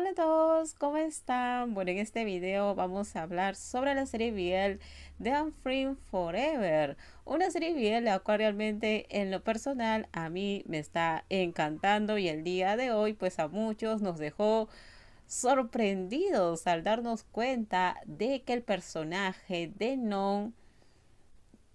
Hola a todos, ¿cómo están? Bueno, en este video vamos a hablar sobre la serie BL de Unframe Forever. Una serie BL la cual realmente en lo personal a mí me está encantando y el día de hoy pues a muchos nos dejó sorprendidos al darnos cuenta de que el personaje de Non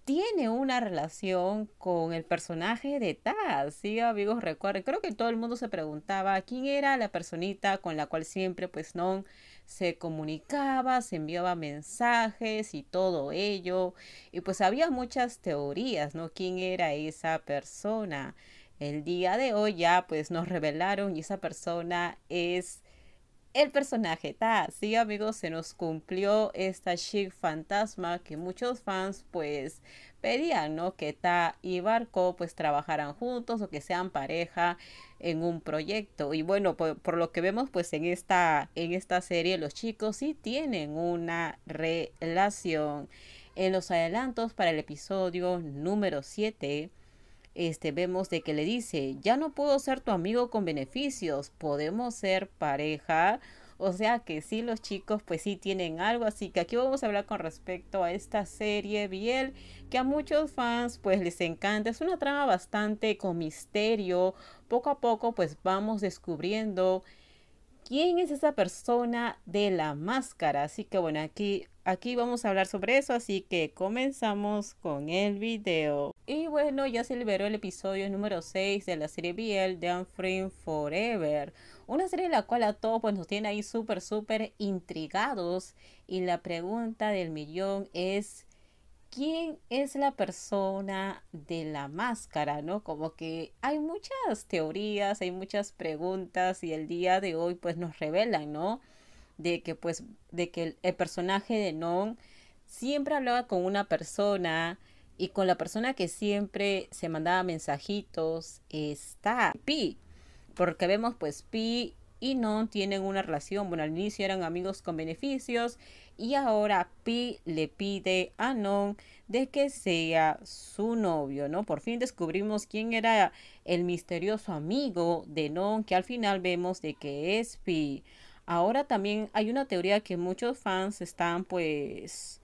tiene una relación con el personaje de Taz, ¿sí? Amigos, recuerden, creo que todo el mundo se preguntaba quién era la personita con la cual siempre, pues, no se comunicaba, se enviaba mensajes y todo ello. Y pues había muchas teorías, ¿no? ¿Quién era esa persona? El día de hoy ya, pues, nos revelaron y esa persona es el personaje. Ta, sí, amigos, se nos cumplió esta chic fantasma que muchos fans, pues, pedían, ¿no? Que Ta y Barco, pues, trabajaran juntos o que sean pareja en un proyecto. Y bueno, por, por, lo que vemos, pues, en esta, en esta serie, los chicos sí tienen una relación. En los adelantos para el episodio número 7 este, vemos de que le dice, ya no puedo ser tu amigo con beneficios, podemos ser pareja. O sea que sí, los chicos pues sí tienen algo, así que aquí vamos a hablar con respecto a esta serie Biel, que a muchos fans pues les encanta. Es una trama bastante con misterio. Poco a poco pues vamos descubriendo quién es esa persona de la máscara. Así que bueno, aquí, aquí vamos a hablar sobre eso, así que comenzamos con el video bueno, pues, ya se liberó el episodio número 6 de la serie BL de Unframe Forever. Una serie en la cual a todos pues, nos tiene ahí súper, súper intrigados. Y la pregunta del millón es, ¿quién es la persona de la máscara? ¿No? Como que hay muchas teorías, hay muchas preguntas y el día de hoy pues nos revelan, ¿no? De que pues, de que el personaje de Non siempre hablaba con una persona y con la persona que siempre se mandaba mensajitos está Pi, porque vemos pues Pi y Non tienen una relación. Bueno, al inicio eran amigos con beneficios y ahora Pi le pide a Non de que sea su novio, ¿no? Por fin descubrimos quién era el misterioso amigo de Non, que al final vemos de que es Pi. Ahora también hay una teoría que muchos fans están pues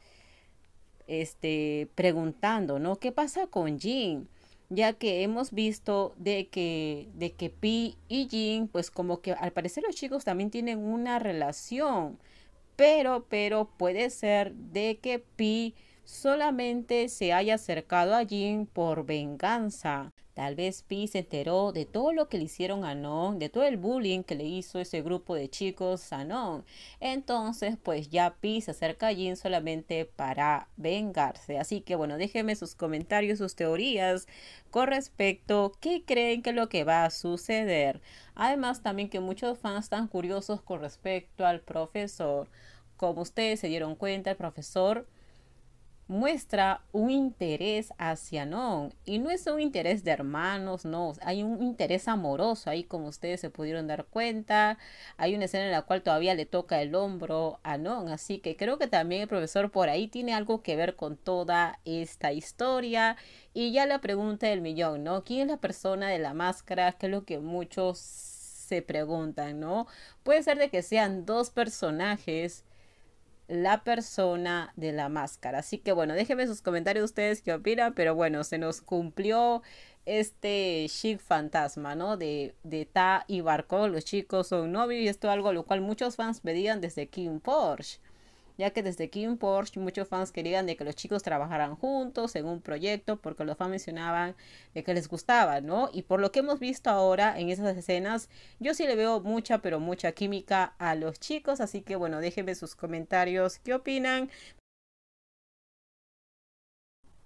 este, preguntando, ¿no? ¿Qué pasa con Jin? Ya que hemos visto de que, de que Pi y Jin, pues como que al parecer los chicos también tienen una relación, pero, pero puede ser de que Pi solamente se haya acercado a Jin por venganza. Tal vez Pi se enteró de todo lo que le hicieron a Non, de todo el bullying que le hizo ese grupo de chicos a Non. Entonces, pues ya Pi se acerca a Jin solamente para vengarse. Así que bueno, déjenme sus comentarios, sus teorías con respecto a qué creen que es lo que va a suceder. Además, también que muchos fans están curiosos con respecto al profesor. Como ustedes se dieron cuenta, el profesor muestra un interés hacia Non. Y no es un interés de hermanos, no. Hay un interés amoroso ahí, como ustedes se pudieron dar cuenta. Hay una escena en la cual todavía le toca el hombro a Non. Así que creo que también el profesor por ahí tiene algo que ver con toda esta historia. Y ya la pregunta del millón, ¿no? ¿Quién es la persona de la máscara? Que es lo que muchos se preguntan, ¿no? Puede ser de que sean dos personajes la persona de la máscara. Así que bueno, déjenme sus comentarios ustedes qué opinan, pero bueno, se nos cumplió este chic fantasma, ¿no? De, de Ta y Barco, los chicos son novios y esto algo lo cual muchos fans pedían desde king Porsche ya que desde King Porsche muchos fans querían de que los chicos trabajaran juntos en un proyecto porque los fans mencionaban de que les gustaba, ¿no? Y por lo que hemos visto ahora en esas escenas, yo sí le veo mucha, pero mucha química a los chicos, así que bueno, déjenme sus comentarios, ¿qué opinan?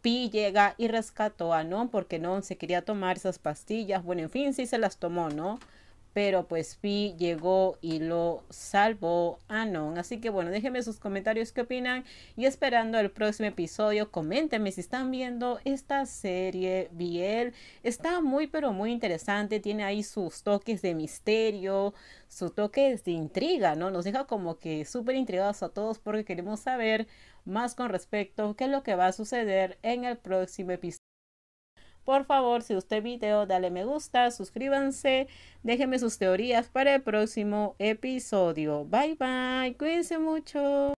Pi llega y rescató a Non porque Non se quería tomar esas pastillas, bueno, en fin, sí se las tomó, ¿no? pero pues Pi llegó y lo salvó a Así que bueno, déjenme sus comentarios qué opinan y esperando el próximo episodio, coméntenme si están viendo esta serie Biel. Está muy pero muy interesante, tiene ahí sus toques de misterio, sus toques de intriga, ¿no? Nos deja como que súper intrigados a todos porque queremos saber más con respecto qué es lo que va a suceder en el próximo episodio. Por favor, si usted video, dale me gusta, suscríbanse, déjenme sus teorías para el próximo episodio. Bye bye, cuídense mucho.